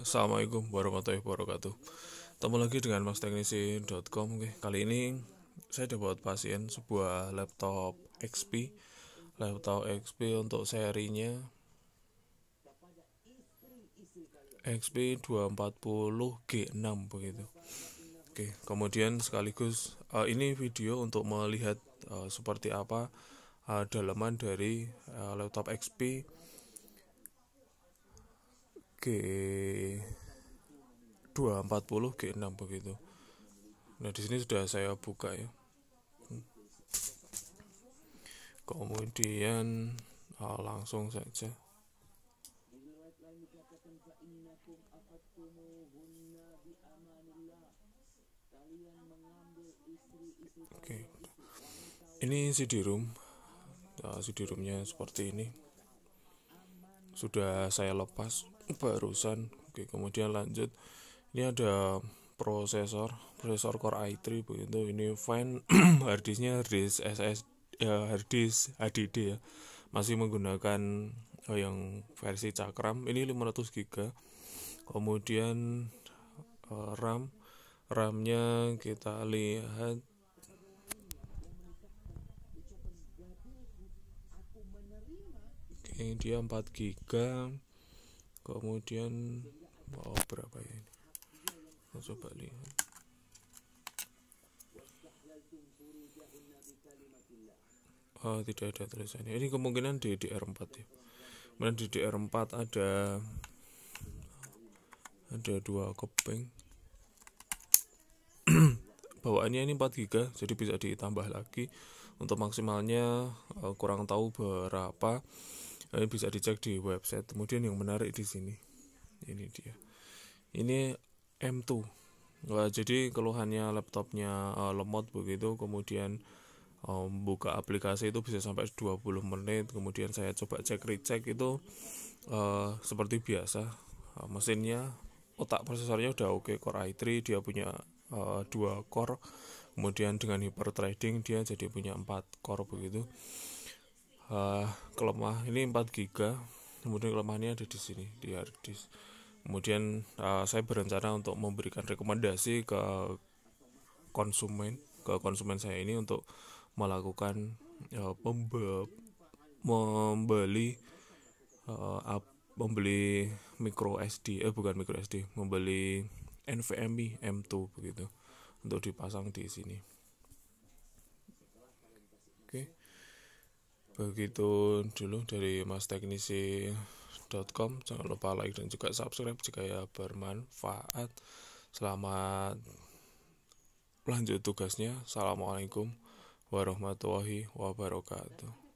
Assalamualaikum warahmatullahi wabarakatuh Ketemu lagi dengan masteknisi.com Kali ini saya dapat pasien sebuah laptop XP Laptop XP untuk serinya XP 240G6 begitu Oke, kemudian sekaligus uh, ini video untuk melihat uh, seperti apa uh, dalaman dari uh, laptop XP G240 G6 begitu nah di sini sudah saya buka ya kemudian oh, langsung saja Oke. Ini CD room. Ah, CD roomnya seperti ini. Sudah saya lepas barusan oke kemudian lanjut ini ada prosesor prosesor Core i3 begitu ini fine harddisknya harddisk SS ya harddisk HDD ya masih menggunakan oh, yang versi cakram ini 500 GB kemudian eh, RAM RAM-nya kita lihat Oke, dia 4 GB kemudian mau oh, berapa ya ini Kita coba lihat oh, tidak ada tulisannya ini kemungkinan DDR4 ya kemudian DDR4 ada ada dua keping bawaannya ini 4 giga jadi bisa ditambah lagi untuk maksimalnya eh, kurang tahu berapa Kalian bisa dicek di website. Kemudian yang menarik di sini, ini dia. Ini M2. Nah, jadi keluhannya laptopnya uh, lemot begitu, kemudian um, buka aplikasi itu bisa sampai 20 menit. Kemudian saya coba cek recheck itu uh, seperti biasa. Uh, mesinnya otak prosesornya udah oke, Core i3 dia punya uh, dua core kemudian dengan hyper trading dia jadi punya empat core begitu uh, eh, kelemah ini 4 giga kemudian kelemahannya ada di sini di hard disk kemudian uh, saya berencana untuk memberikan rekomendasi ke konsumen ke konsumen saya ini untuk melakukan uh, pembe membeli uh, up, membeli micro SD eh bukan micro SD membeli NVMe M2 begitu untuk dipasang di sini oke okay begitu dulu dari masteknisi.com jangan lupa like dan juga subscribe jika ya bermanfaat selamat lanjut tugasnya assalamualaikum warahmatullahi wabarakatuh